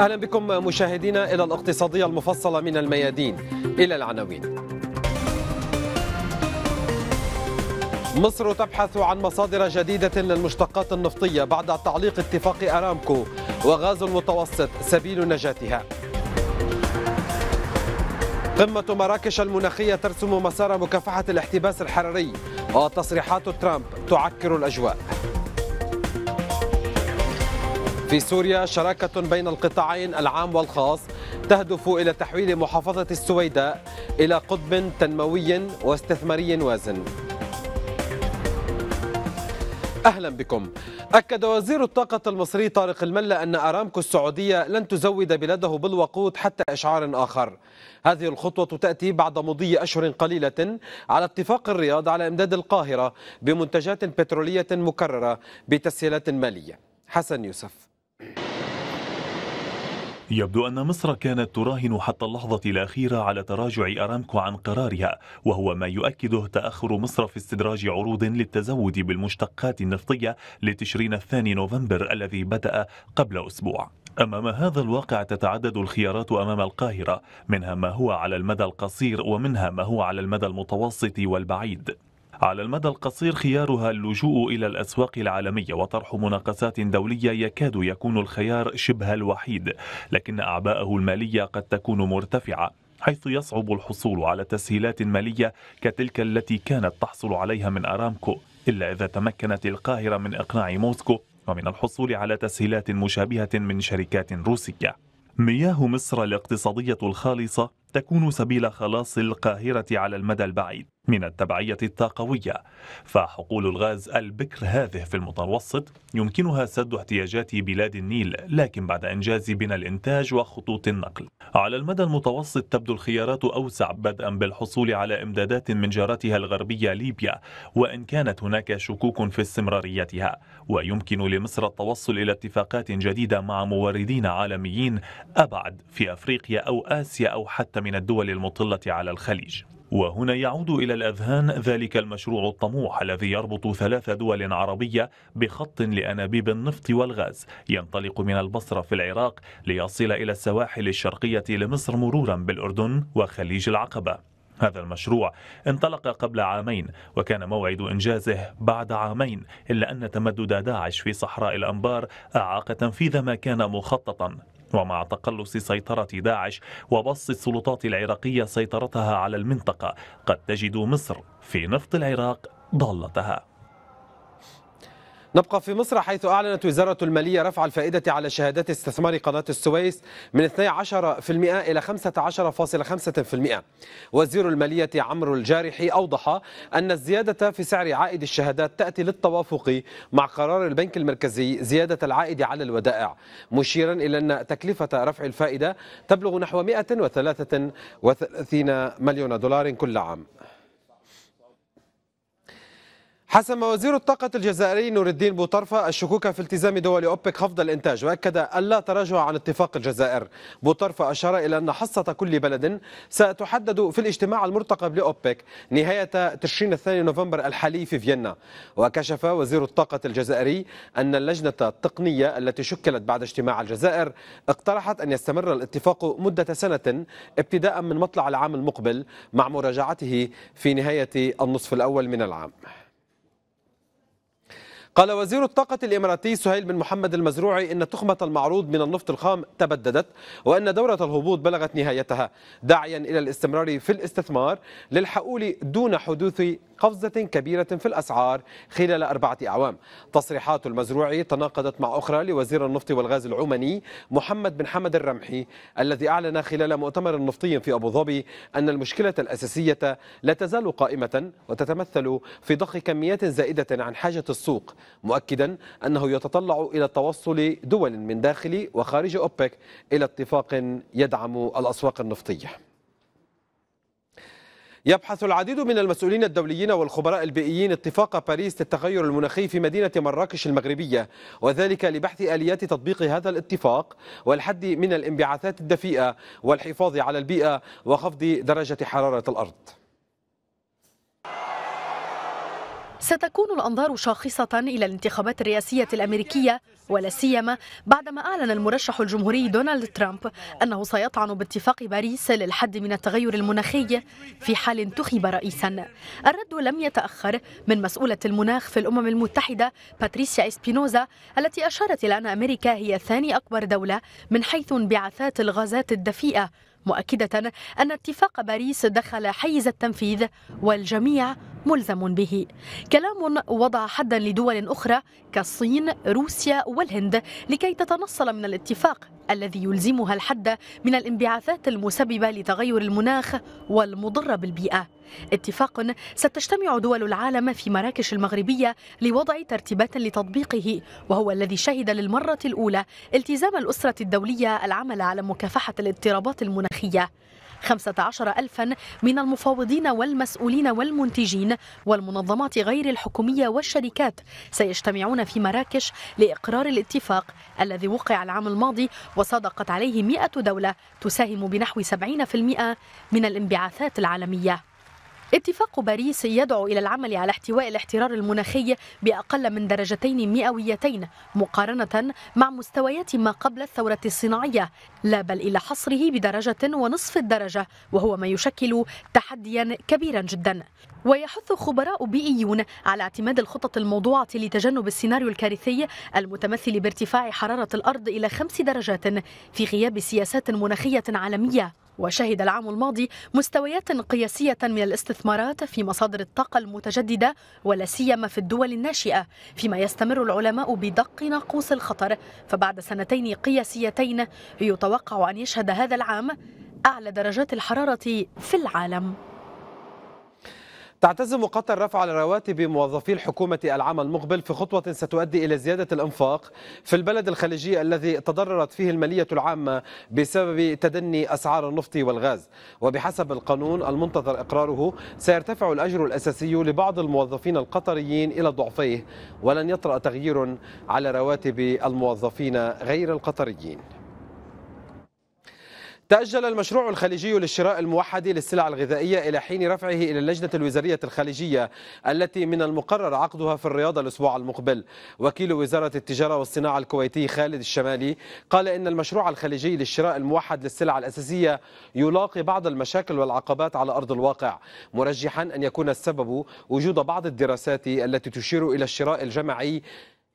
أهلا بكم مشاهدينا إلى الاقتصادية المفصلة من الميادين إلى العناوين مصر تبحث عن مصادر جديدة للمشتقات النفطية بعد تعليق اتفاق أرامكو وغاز المتوسط سبيل نجاتها قمة مراكش المناخية ترسم مسار مكافحة الاحتباس الحراري وتصريحات ترامب تعكر الأجواء في سوريا شراكة بين القطاعين العام والخاص تهدف إلى تحويل محافظة السويداء إلى قطب تنموي واستثماري وازن أهلا بكم أكد وزير الطاقة المصري طارق الملا أن أرامكو السعودية لن تزود بلاده بالوقود حتى إشعار آخر هذه الخطوة تأتي بعد مضي أشهر قليلة على اتفاق الرياض على إمداد القاهرة بمنتجات بترولية مكررة بتسهيلات مالية حسن يوسف يبدو أن مصر كانت تراهن حتى اللحظة الأخيرة على تراجع أرامكو عن قرارها وهو ما يؤكده تأخر مصر في استدراج عروض للتزود بالمشتقات النفطية لتشرين الثاني نوفمبر الذي بدأ قبل أسبوع أمام هذا الواقع تتعدد الخيارات أمام القاهرة منها ما هو على المدى القصير ومنها ما هو على المدى المتوسط والبعيد على المدى القصير خيارها اللجوء إلى الأسواق العالمية وطرح مناقصات دولية يكاد يكون الخيار شبه الوحيد لكن أعباءه المالية قد تكون مرتفعة حيث يصعب الحصول على تسهيلات مالية كتلك التي كانت تحصل عليها من أرامكو إلا إذا تمكنت القاهرة من إقناع موسكو ومن الحصول على تسهيلات مشابهة من شركات روسية مياه مصر الاقتصادية الخالصة تكون سبيل خلاص القاهرة على المدى البعيد من التبعية الطاقوية فحقول الغاز البكر هذه في المتوسط يمكنها سد احتياجات بلاد النيل لكن بعد إنجاز بنى الإنتاج وخطوط النقل على المدى المتوسط تبدو الخيارات أوسع بدءا بالحصول على إمدادات من جارتها الغربية ليبيا وإن كانت هناك شكوك في استمراريتها ويمكن لمصر التوصل إلى اتفاقات جديدة مع موردين عالميين أبعد في أفريقيا أو آسيا أو حتى من الدول المطلة على الخليج وهنا يعود إلى الأذهان ذلك المشروع الطموح الذي يربط ثلاث دول عربية بخط لأنابيب النفط والغاز ينطلق من البصرة في العراق ليصل إلى السواحل الشرقية لمصر مرورا بالأردن وخليج العقبة هذا المشروع انطلق قبل عامين وكان موعد إنجازه بعد عامين إلا أن تمدد داعش في صحراء الأنبار أعاق تنفيذ ما كان مخططا ومع تقلص سيطرة داعش وبسط السلطات العراقية سيطرتها على المنطقة قد تجد مصر في نفط العراق ضالتها نبقى في مصر حيث أعلنت وزارة المالية رفع الفائدة على شهادات استثمار قناة السويس من 12% إلى 15.5% وزير المالية عمرو الجارحي أوضح أن الزيادة في سعر عائد الشهادات تأتي للتوافق مع قرار البنك المركزي زيادة العائد على الودائع مشيرا إلى أن تكلفة رفع الفائدة تبلغ نحو 133 مليون دولار كل عام حسم وزير الطاقة الجزائري نور الدين بوطرفة الشكوك في التزام دول أوبك خفض الإنتاج وأكد ألا تراجع عن اتفاق الجزائر بوطرفة أشار إلى أن حصة كل بلد ستحدد في الاجتماع المرتقب لأوبك نهاية تشرين الثاني نوفمبر الحالي في فيينا وكشف وزير الطاقة الجزائري أن اللجنة التقنية التي شكلت بعد اجتماع الجزائر اقترحت أن يستمر الاتفاق مدة سنة ابتداء من مطلع العام المقبل مع مراجعته في نهاية النصف الأول من العام قال وزير الطاقة الإماراتي سهيل بن محمد المزروعي إن تخمة المعروض من النفط الخام تبددت وأن دورة الهبوط بلغت نهايتها داعيا إلى الاستمرار في الاستثمار للحؤول دون حدوث قفزة كبيرة في الأسعار خلال أربعة أعوام تصريحات المزروعي تناقضت مع أخرى لوزير النفط والغاز العماني محمد بن حمد الرمحي الذي أعلن خلال مؤتمر نفطي في أبو ظبي أن المشكلة الأساسية لا تزال قائمة وتتمثل في ضخ كميات زائدة عن حاجة السوق مؤكدا أنه يتطلع إلى التوصل دول من داخل وخارج أوبك إلى اتفاق يدعم الأسواق النفطية يبحث العديد من المسؤولين الدوليين والخبراء البيئيين اتفاق باريس للتغير المناخي في مدينة مراكش المغربية وذلك لبحث آليات تطبيق هذا الاتفاق والحد من الانبعاثات الدفيئة والحفاظ على البيئة وخفض درجة حرارة الأرض ستكون الأنظار شاخصة إلى الانتخابات الرئاسية الأمريكية ولا سيما بعدما أعلن المرشح الجمهوري دونالد ترامب أنه سيطعن باتفاق باريس للحد من التغير المناخي في حال انتخب رئيسا الرد لم يتأخر من مسؤولة المناخ في الأمم المتحدة باتريسيا إسبينوزا التي أشارت إلى أن أمريكا هي ثاني أكبر دولة من حيث انبعاثات الغازات الدفيئة مؤكدة أن اتفاق باريس دخل حيز التنفيذ والجميع ملزم به كلام وضع حدا لدول أخرى كالصين روسيا والهند لكي تتنصل من الاتفاق الذي يلزمها الحد من الانبعاثات المسببة لتغير المناخ والمضرة بالبيئة اتفاق ستجتمع دول العالم في مراكش المغربية لوضع ترتيبات لتطبيقه وهو الذي شهد للمرة الأولى التزام الأسرة الدولية العمل على مكافحة الاضطرابات المناخية 15 ألفا من المفاوضين والمسؤولين والمنتجين والمنظمات غير الحكومية والشركات سيجتمعون في مراكش لإقرار الاتفاق الذي وقع العام الماضي وصادقت عليه 100 دولة تساهم بنحو 70% من الانبعاثات العالمية اتفاق باريس يدعو إلى العمل على احتواء الاحترار المناخي بأقل من درجتين مئويتين مقارنة مع مستويات ما قبل الثورة الصناعية لا بل إلى حصره بدرجة ونصف الدرجة وهو ما يشكل تحديا كبيرا جدا ويحث خبراء بيئيون على اعتماد الخطط الموضوعة لتجنب السيناريو الكارثي المتمثل بارتفاع حرارة الأرض إلى خمس درجات في غياب سياسات مناخية عالمية وشهد العام الماضي مستويات قياسية من الاستثمارات في مصادر الطاقة المتجددة ولا سيما في الدول الناشئة فيما يستمر العلماء بدق ناقوس الخطر فبعد سنتين قياسيتين يتوقع أن يشهد هذا العام أعلى درجات الحرارة في العالم تعتزم قطر رفع رواتب موظفي الحكومة العام المقبل في خطوة ستؤدي إلى زيادة الإنفاق في البلد الخليجي الذي تضررت فيه المالية العامة بسبب تدني أسعار النفط والغاز وبحسب القانون المنتظر إقراره سيرتفع الأجر الأساسي لبعض الموظفين القطريين إلى ضعفيه ولن يطرأ تغيير على رواتب الموظفين غير القطريين تأجل المشروع الخليجي للشراء الموحد للسلع الغذائية إلى حين رفعه إلى اللجنة الوزارية الخليجية التي من المقرر عقدها في الرياض الأسبوع المقبل وكيل وزارة التجارة والصناعة الكويتي خالد الشمالي قال إن المشروع الخليجي للشراء الموحد للسلع الأساسية يلاقي بعض المشاكل والعقبات على أرض الواقع مرجحا أن يكون السبب وجود بعض الدراسات التي تشير إلى الشراء الجماعي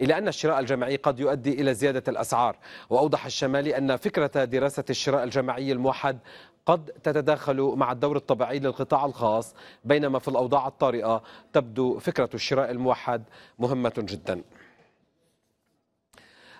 إلى أن الشراء الجماعي قد يؤدي إلى زيادة الأسعار وأوضح الشمالي أن فكرة دراسة الشراء الجماعي الموحد قد تتداخل مع الدور الطبيعي للقطاع الخاص بينما في الأوضاع الطارئة تبدو فكرة الشراء الموحد مهمة جداً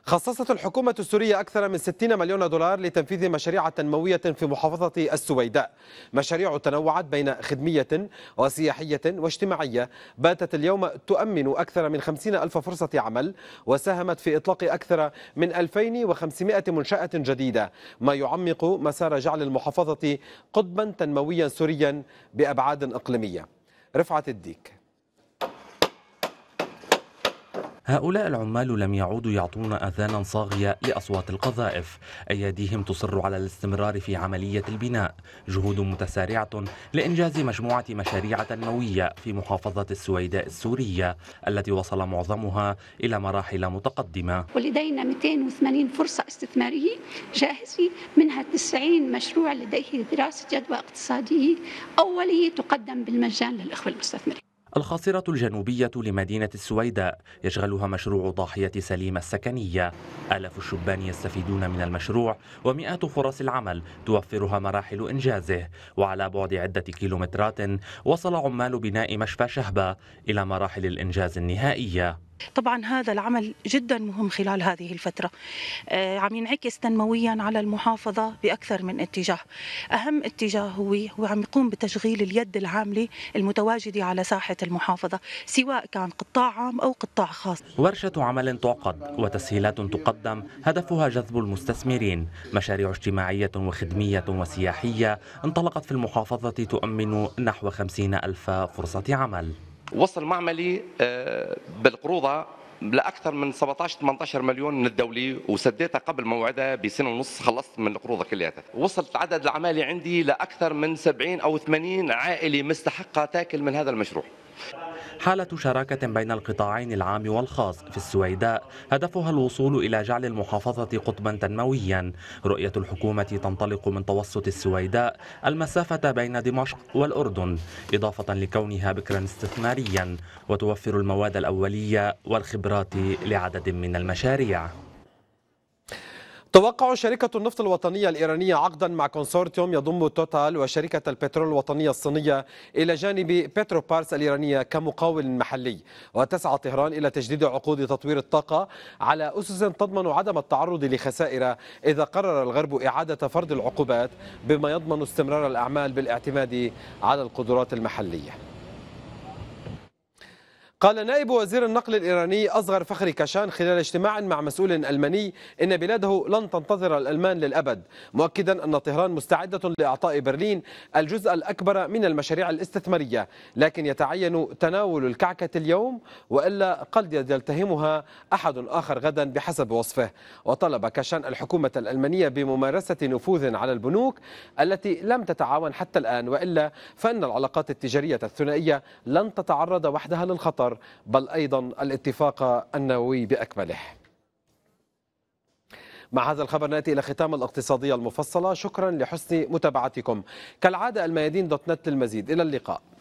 خصصت الحكومة السورية أكثر من 60 مليون دولار لتنفيذ مشاريع تنموية في محافظة السويداء مشاريع تنوعت بين خدمية وسياحية واجتماعية باتت اليوم تؤمن أكثر من 50 ألف فرصة عمل وساهمت في إطلاق أكثر من 2500 منشأة جديدة ما يعمق مسار جعل المحافظة قطبا تنمويا سوريا بأبعاد إقليمية رفعت الديك هؤلاء العمال لم يعودوا يعطون أذانا صاغية لأصوات القذائف أيديهم تصر على الاستمرار في عملية البناء جهود متسارعة لإنجاز مجموعة مشاريع تنموية في محافظة السويداء السورية التي وصل معظمها إلى مراحل متقدمة ولدينا 280 فرصة استثمارية جاهزة منها 90 مشروع لديه دراسة جدوى اقتصادية أولية تقدم بالمجان للإخوة المستثمرين الخاصرة الجنوبية لمدينة السويداء يشغلها مشروع ضاحية سليمة السكنية آلاف الشبان يستفيدون من المشروع ومئات فرص العمل توفرها مراحل إنجازه وعلى بعد عدة كيلومترات وصل عمال بناء مشفى شهبة إلى مراحل الإنجاز النهائية طبعا هذا العمل جدا مهم خلال هذه الفترة آه، عم ينعكس تنمويا على المحافظة بأكثر من اتجاه أهم اتجاه هو هو عم يقوم بتشغيل اليد العاملة المتواجدة على ساحة المحافظة سواء كان قطاع عام أو قطاع خاص ورشة عمل تعقد وتسهيلات تقدم هدفها جذب المستثمرين مشاريع اجتماعية وخدمية وسياحية انطلقت في المحافظة تؤمن نحو خمسين ألف فرصة عمل وصل معملي آه، بالقروضه لاكثر من 17 18 مليون من الدولي وسديتها قبل موعدها بسنه ونص خلصت من القروض كلياتها وصلت عدد العمالي عندي لاكثر من 70 او 80 عائله مستحقه تاكل من هذا المشروع حالة شراكة بين القطاعين العام والخاص في السويداء هدفها الوصول إلى جعل المحافظة قطبا تنمويا رؤية الحكومة تنطلق من توسط السويداء المسافة بين دمشق والأردن إضافة لكونها بكرا استثماريا وتوفر المواد الأولية والخبرات لعدد من المشاريع توقع شركة النفط الوطنية الإيرانية عقدا مع كونسورتيوم يضم توتال وشركة البترول الوطنية الصينية إلى جانب بترو بارس الإيرانية كمقاول محلي وتسعى طهران إلى تجديد عقود تطوير الطاقة على أسس تضمن عدم التعرض لخسائر إذا قرر الغرب إعادة فرض العقوبات بما يضمن استمرار الأعمال بالاعتماد على القدرات المحلية قال نائب وزير النقل الإيراني أصغر فخري كاشان خلال اجتماع مع مسؤول ألماني إن بلاده لن تنتظر الألمان للأبد مؤكدا أن طهران مستعدة لإعطاء برلين الجزء الأكبر من المشاريع الاستثمارية لكن يتعين تناول الكعكة اليوم وإلا قد يلتهمها أحد آخر غدا بحسب وصفه وطلب كاشان الحكومة الألمانية بممارسة نفوذ على البنوك التي لم تتعاون حتى الآن وإلا فإن العلاقات التجارية الثنائية لن تتعرض وحدها للخطر بل أيضا الاتفاق النووي بأكمله مع هذا الخبر ناتي إلى ختام الاقتصادية المفصلة شكرا لحسن متابعتكم كالعادة الميادين دوت نت للمزيد إلى اللقاء